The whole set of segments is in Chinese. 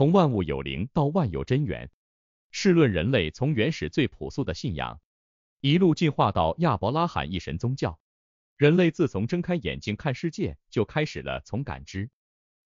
从万物有灵到万有真源，试论人类从原始最朴素的信仰，一路进化到亚伯拉罕一神宗教。人类自从睁开眼睛看世界，就开始了从感知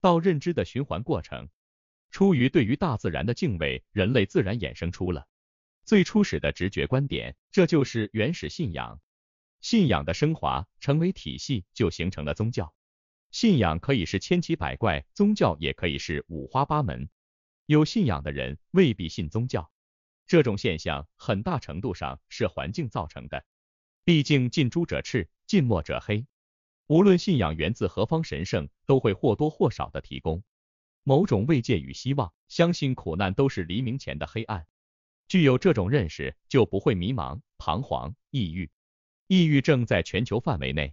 到认知的循环过程。出于对于大自然的敬畏，人类自然衍生出了最初始的直觉观点，这就是原始信仰。信仰的升华成为体系，就形成了宗教。信仰可以是千奇百怪，宗教也可以是五花八门。有信仰的人未必信宗教，这种现象很大程度上是环境造成的。毕竟近朱者赤，近墨者黑。无论信仰源自何方神圣，都会或多或少的提供某种慰藉与希望。相信苦难都是黎明前的黑暗，具有这种认识，就不会迷茫、彷徨、抑郁。抑郁症在全球范围内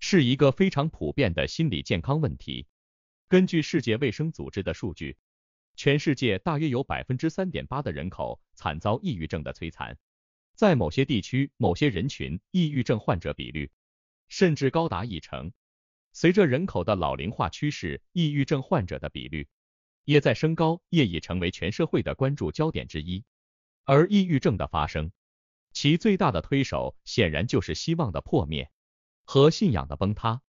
是一个非常普遍的心理健康问题。根据世界卫生组织的数据。全世界大约有百分之三点八的人口惨遭抑郁症的摧残，在某些地区、某些人群，抑郁症患者比率甚至高达一成。随着人口的老龄化趋势，抑郁症患者的比率也在升高，业已成为全社会的关注焦点之一。而抑郁症的发生，其最大的推手显然就是希望的破灭和信仰的崩塌，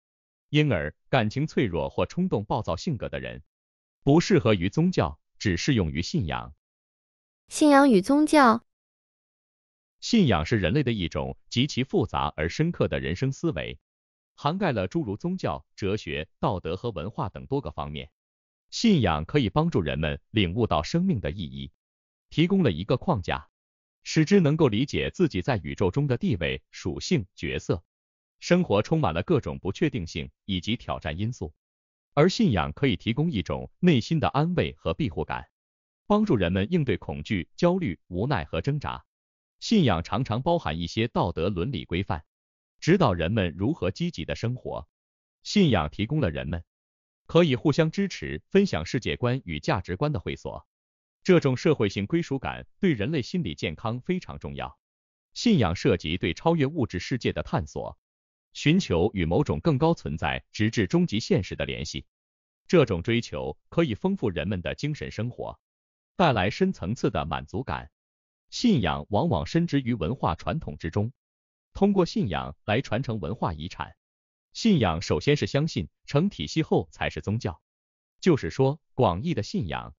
因而感情脆弱或冲动暴躁性格的人。不适合于宗教，只适用于信仰。信仰与宗教，信仰是人类的一种极其复杂而深刻的人生思维，涵盖了诸如宗教、哲学、道德和文化等多个方面。信仰可以帮助人们领悟到生命的意义，提供了一个框架，使之能够理解自己在宇宙中的地位、属性、角色。生活充满了各种不确定性以及挑战因素。而信仰可以提供一种内心的安慰和庇护感，帮助人们应对恐惧、焦虑、无奈和挣扎。信仰常常包含一些道德伦理规范，指导人们如何积极的生活。信仰提供了人们可以互相支持、分享世界观与价值观的会所，这种社会性归属感对人类心理健康非常重要。信仰涉及对超越物质世界的探索。寻求与某种更高存在，直至终极现实的联系。这种追求可以丰富人们的精神生活，带来深层次的满足感。信仰往往深植于文化传统之中，通过信仰来传承文化遗产。信仰首先是相信，成体系后才是宗教。就是说，广义的信仰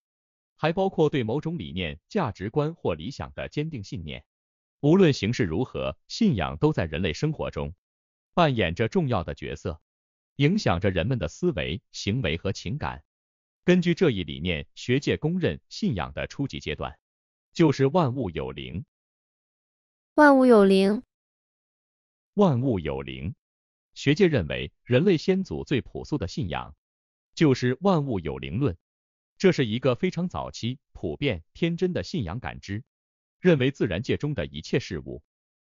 还包括对某种理念、价值观或理想的坚定信念。无论形式如何，信仰都在人类生活中。扮演着重要的角色，影响着人们的思维、行为和情感。根据这一理念，学界公认信仰的初级阶段就是万物有灵。万物有灵，万物有灵。学界认为，人类先祖最朴素的信仰就是万物有灵论，这是一个非常早期、普遍、天真的信仰感知，认为自然界中的一切事物，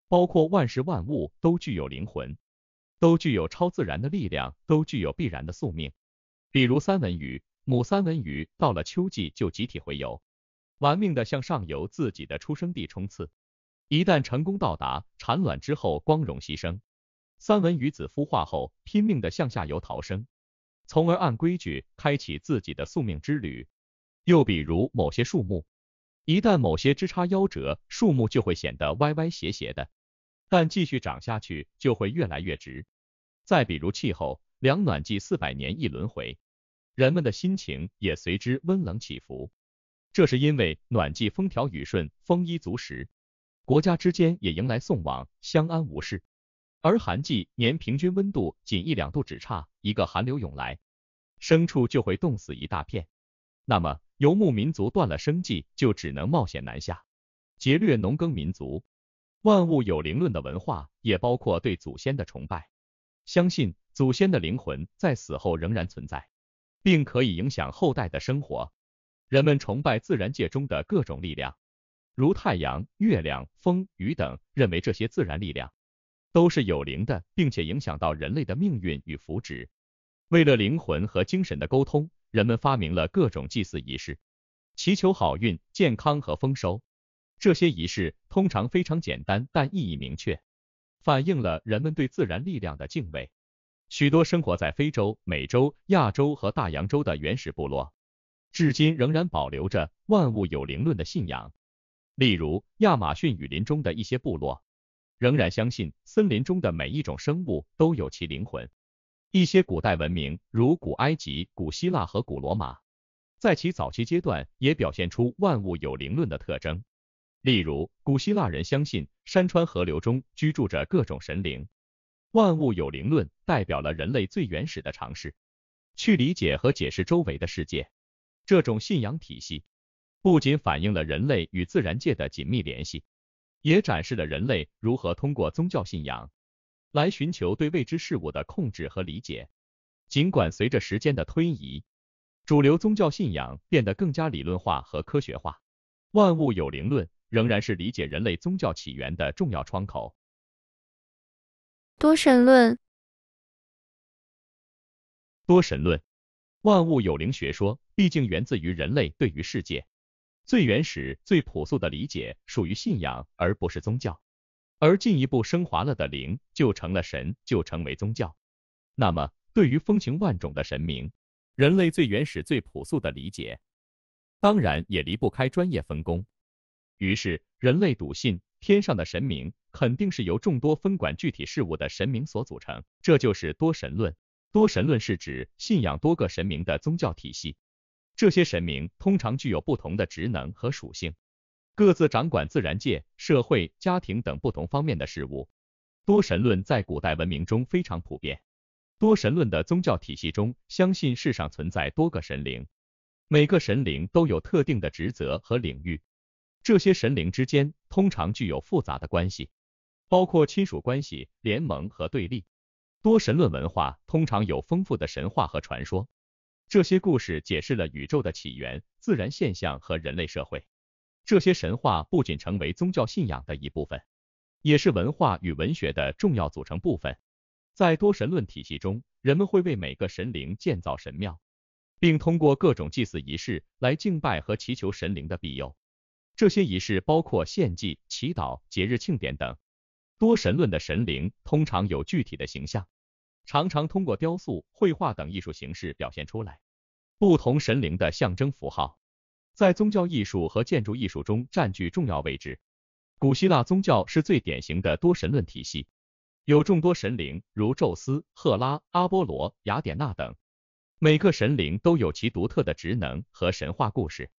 包括万事万物，都具有灵魂。都具有超自然的力量，都具有必然的宿命。比如三文鱼，母三文鱼到了秋季就集体洄游，玩命的向上游自己的出生地冲刺，一旦成功到达产卵之后光荣牺牲。三文鱼子孵化后拼命的向下游逃生，从而按规矩开启自己的宿命之旅。又比如某些树木，一旦某些枝杈夭折，树木就会显得歪歪斜斜的。但继续涨下去，就会越来越值。再比如气候，凉暖季四百年一轮回，人们的心情也随之温冷起伏。这是因为暖季风调雨顺，丰衣足食，国家之间也迎来送往，相安无事；而寒季年平均温度仅一两度只差，一个寒流涌来，牲畜就会冻死一大片。那么游牧民族断了生计，就只能冒险南下，劫掠农耕民族。万物有灵论的文化也包括对祖先的崇拜，相信祖先的灵魂在死后仍然存在，并可以影响后代的生活。人们崇拜自然界中的各种力量，如太阳、月亮、风、雨等，认为这些自然力量都是有灵的，并且影响到人类的命运与福祉。为了灵魂和精神的沟通，人们发明了各种祭祀仪式，祈求好运、健康和丰收。这些仪式通常非常简单，但意义明确，反映了人们对自然力量的敬畏。许多生活在非洲、美洲、亚洲和大洋洲的原始部落，至今仍然保留着万物有灵论的信仰。例如，亚马逊雨林中的一些部落，仍然相信森林中的每一种生物都有其灵魂。一些古代文明，如古埃及、古希腊和古罗马，在其早期阶段也表现出万物有灵论的特征。例如，古希腊人相信山川河流中居住着各种神灵，万物有灵论代表了人类最原始的尝试去理解和解释周围的世界。这种信仰体系不仅反映了人类与自然界的紧密联系，也展示了人类如何通过宗教信仰来寻求对未知事物的控制和理解。尽管随着时间的推移，主流宗教信仰变得更加理论化和科学化，万物有灵论。仍然是理解人类宗教起源的重要窗口。多神论，多神论，万物有灵学说，毕竟源自于人类对于世界最原始、最朴素的理解，属于信仰而不是宗教。而进一步升华了的灵，就成了神，就成为宗教。那么，对于风情万种的神明，人类最原始、最朴素的理解，当然也离不开专业分工。于是，人类笃信天上的神明肯定是由众多分管具体事物的神明所组成，这就是多神论。多神论是指信仰多个神明的宗教体系，这些神明通常具有不同的职能和属性，各自掌管自然界、社会、家庭等不同方面的事物。多神论在古代文明中非常普遍。多神论的宗教体系中，相信世上存在多个神灵，每个神灵都有特定的职责和领域。这些神灵之间通常具有复杂的关系，包括亲属关系、联盟和对立。多神论文化通常有丰富的神话和传说，这些故事解释了宇宙的起源、自然现象和人类社会。这些神话不仅成为宗教信仰的一部分，也是文化与文学的重要组成部分。在多神论体系中，人们会为每个神灵建造神庙，并通过各种祭祀仪式来敬拜和祈求神灵的庇佑。这些仪式包括献祭、祈祷、节日庆典等。多神论的神灵通常有具体的形象，常常通过雕塑、绘画等艺术形式表现出来。不同神灵的象征符号在宗教艺术和建筑艺术中占据重要位置。古希腊宗教是最典型的多神论体系，有众多神灵，如宙斯、赫拉、阿波罗、雅典娜等。每个神灵都有其独特的职能和神话故事。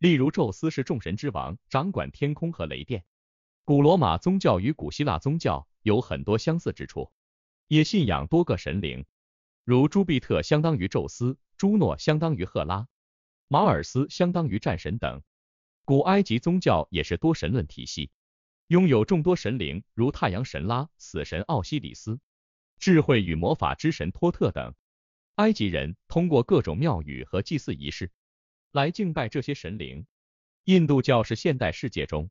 例如，宙斯是众神之王，掌管天空和雷电。古罗马宗教与古希腊宗教有很多相似之处，也信仰多个神灵，如朱庇特相当于宙斯，朱诺相当于赫拉，马尔斯相当于战神等。古埃及宗教也是多神论体系，拥有众多神灵，如太阳神拉、死神奥西里斯、智慧与魔法之神托特等。埃及人通过各种庙宇和祭祀仪式。来敬拜这些神灵。印度教是现代世界中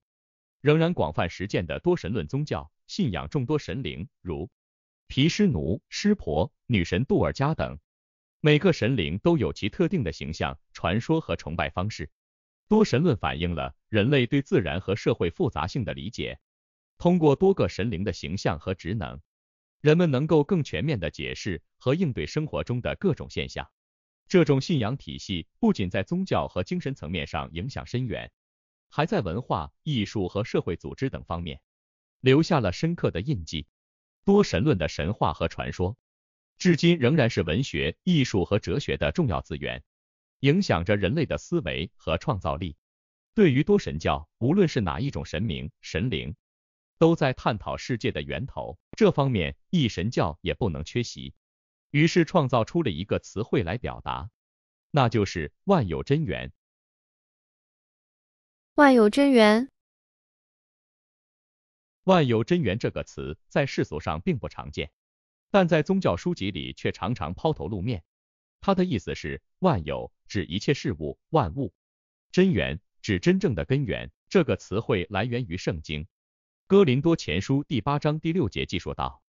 仍然广泛实践的多神论宗教，信仰众多神灵，如毗湿奴、湿婆、女神杜尔迦等。每个神灵都有其特定的形象、传说和崇拜方式。多神论反映了人类对自然和社会复杂性的理解。通过多个神灵的形象和职能，人们能够更全面的解释和应对生活中的各种现象。这种信仰体系不仅在宗教和精神层面上影响深远，还在文化、艺术和社会组织等方面留下了深刻的印记。多神论的神话和传说，至今仍然是文学、艺术和哲学的重要资源，影响着人类的思维和创造力。对于多神教，无论是哪一种神明、神灵，都在探讨世界的源头，这方面一神教也不能缺席。于是创造出了一个词汇来表达，那就是万有真源。万有真源，万有真源这个词在世俗上并不常见，但在宗教书籍里却常常抛头露面。它的意思是，万有指一切事物、万物，真源指真正的根源。这个词汇来源于圣经《哥林多前书》第八章第六节，记述道。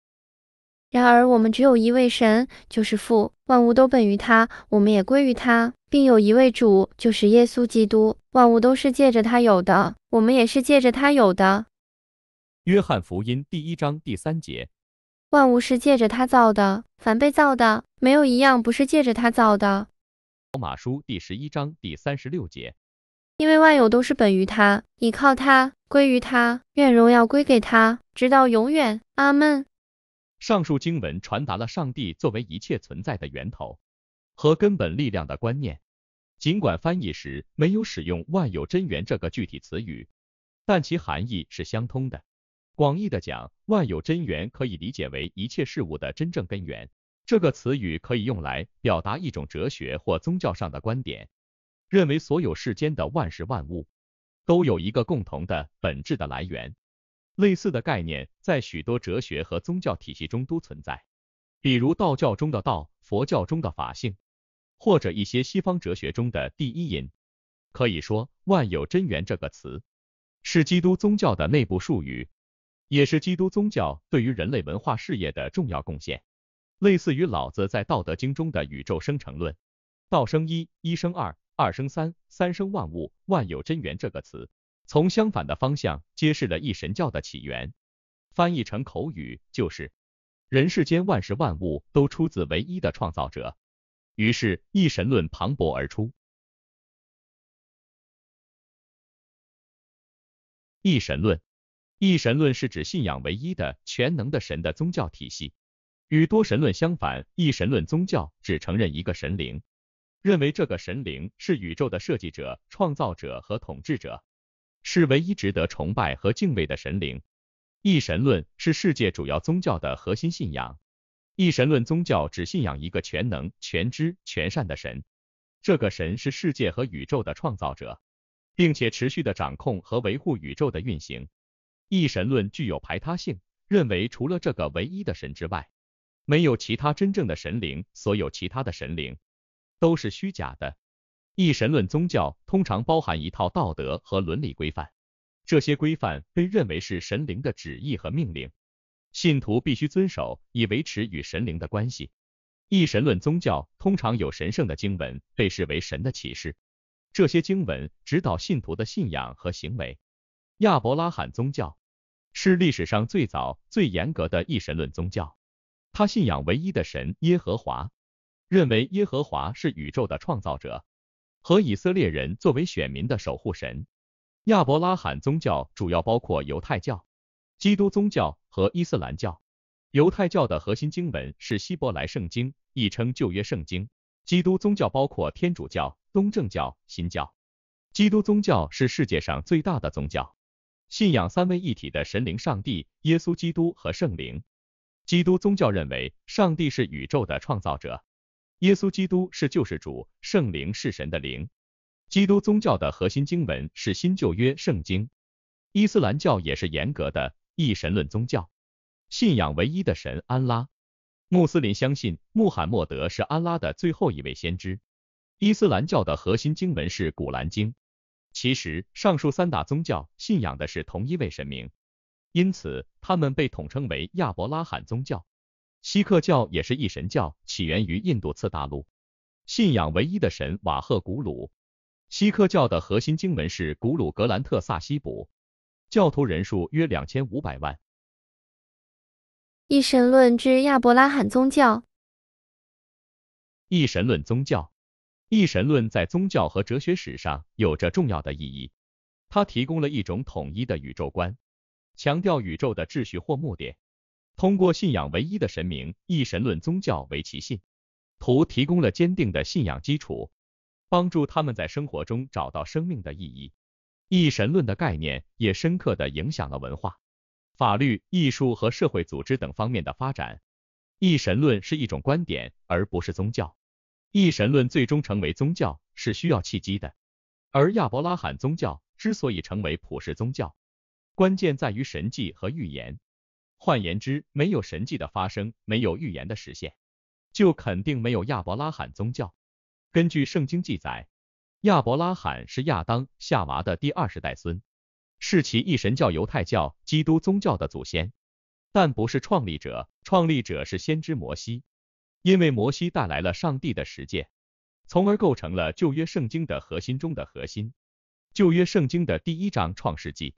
然而，我们只有一位神，就是父，万物都本于他，我们也归于他，并有一位主，就是耶稣基督，万物都是借着他有的，我们也是借着他有的。约翰福音第一章第三节，万物是借着他造的，反被造的，没有一样不是借着他造的。罗马书第十一章第三十六节，因为万有都是本于他，倚靠他，归于他，愿荣耀归给他，直到永远。阿门。上述经文传达了上帝作为一切存在的源头和根本力量的观念。尽管翻译时没有使用“万有真源”这个具体词语，但其含义是相通的。广义的讲，“万有真源”可以理解为一切事物的真正根源。这个词语可以用来表达一种哲学或宗教上的观点，认为所有世间的万事万物都有一个共同的本质的来源。类似的概念在许多哲学和宗教体系中都存在，比如道教中的道、佛教中的法性，或者一些西方哲学中的第一因。可以说，万有真源这个词是基督宗教的内部术语，也是基督宗教对于人类文化事业的重要贡献。类似于老子在《道德经》中的宇宙生成论：道生一，一生二，二生三，三生万物。万有真源这个词。从相反的方向揭示了一神教的起源，翻译成口语就是，人世间万事万物都出自唯一的创造者，于是一神论磅礴而出。一神论，一神论是指信仰唯一的、全能的神的宗教体系，与多神论相反。一神论宗教只承认一个神灵，认为这个神灵是宇宙的设计者、创造者和统治者。是唯一值得崇拜和敬畏的神灵。一神论是世界主要宗教的核心信仰。一神论宗教只信仰一个全能、全知、全善的神，这个神是世界和宇宙的创造者，并且持续的掌控和维护宇宙的运行。一神论具有排他性，认为除了这个唯一的神之外，没有其他真正的神灵，所有其他的神灵都是虚假的。一神论宗教通常包含一套道德和伦理规范，这些规范被认为是神灵的旨意和命令，信徒必须遵守以维持与神灵的关系。一神论宗教通常有神圣的经文被视为神的启示，这些经文指导信徒的信仰和行为。亚伯拉罕宗教是历史上最早、最严格的一神论宗教，他信仰唯一的神耶和华，认为耶和华是宇宙的创造者。和以色列人作为选民的守护神。亚伯拉罕宗教主要包括犹太教、基督宗教和伊斯兰教。犹太教的核心经文是希伯来圣经，亦称旧约圣经。基督宗教包括天主教、东正教、新教。基督宗教是世界上最大的宗教，信仰三位一体的神灵上帝、耶稣基督和圣灵。基督宗教认为上帝是宇宙的创造者。耶稣基督是救世主，圣灵是神的灵。基督宗教的核心经文是新旧约圣经。伊斯兰教也是严格的一神论宗教，信仰唯一的神安拉。穆斯林相信穆罕默德是安拉的最后一位先知。伊斯兰教的核心经文是古兰经。其实，上述三大宗教信仰的是同一位神明，因此他们被统称为亚伯拉罕宗教。锡克教也是一神教，起源于印度次大陆，信仰唯一的神瓦赫古鲁。锡克教的核心经文是《古鲁格兰特萨希卜》，教徒人数约两千五百万。一神论之亚伯拉罕宗教，一神论宗教，一神论在宗教和哲学史上有着重要的意义。它提供了一种统一的宇宙观，强调宇宙的秩序或目的。通过信仰唯一的神明，一神论宗教为其信徒提供了坚定的信仰基础，帮助他们在生活中找到生命的意义。一神论的概念也深刻的影响了文化、法律、艺术和社会组织等方面的发展。一神论是一种观点，而不是宗教。一神论最终成为宗教是需要契机的，而亚伯拉罕宗教之所以成为普世宗教，关键在于神迹和预言。换言之，没有神迹的发生，没有预言的实现，就肯定没有亚伯拉罕宗教。根据圣经记载，亚伯拉罕是亚当、夏娃的第二十代孙，是其一神教犹太教、基督宗教的祖先，但不是创立者，创立者是先知摩西，因为摩西带来了上帝的实践，从而构成了旧约圣经的核心中的核心，旧约圣经的第一章《创世纪》。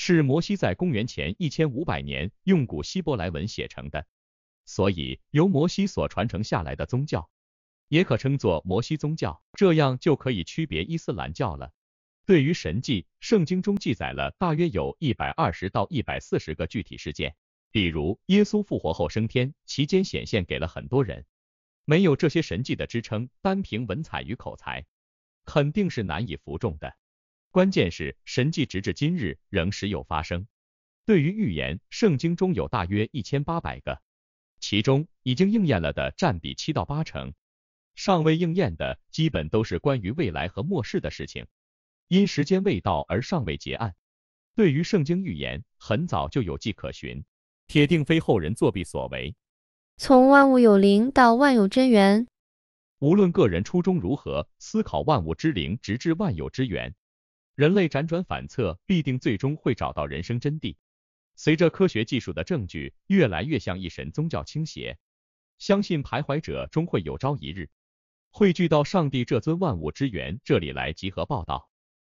是摩西在公元前一千五百年用古希伯来文写成的，所以由摩西所传承下来的宗教，也可称作摩西宗教，这样就可以区别伊斯兰教了。对于神迹，圣经中记载了大约有一百二十到一百四十个具体事件，比如耶稣复活后升天，期间显现给了很多人。没有这些神迹的支撑，单凭文采与口才，肯定是难以服众的。关键是神迹，直至今日仍时有发生。对于预言，圣经中有大约一千八百个，其中已经应验了的占比七到八成，尚未应验的基本都是关于未来和末世的事情，因时间未到而尚未结案。对于圣经预言，很早就有迹可循，铁定非后人作弊所为。从万物有灵到万有真源，无论个人初衷如何思考万物之灵，直至万有之源。人类辗转反侧，必定最终会找到人生真谛。随着科学技术的证据越来越向一神宗教倾斜，相信徘徊者终会有朝一日，汇聚到上帝这尊万物之源这里来集合报道。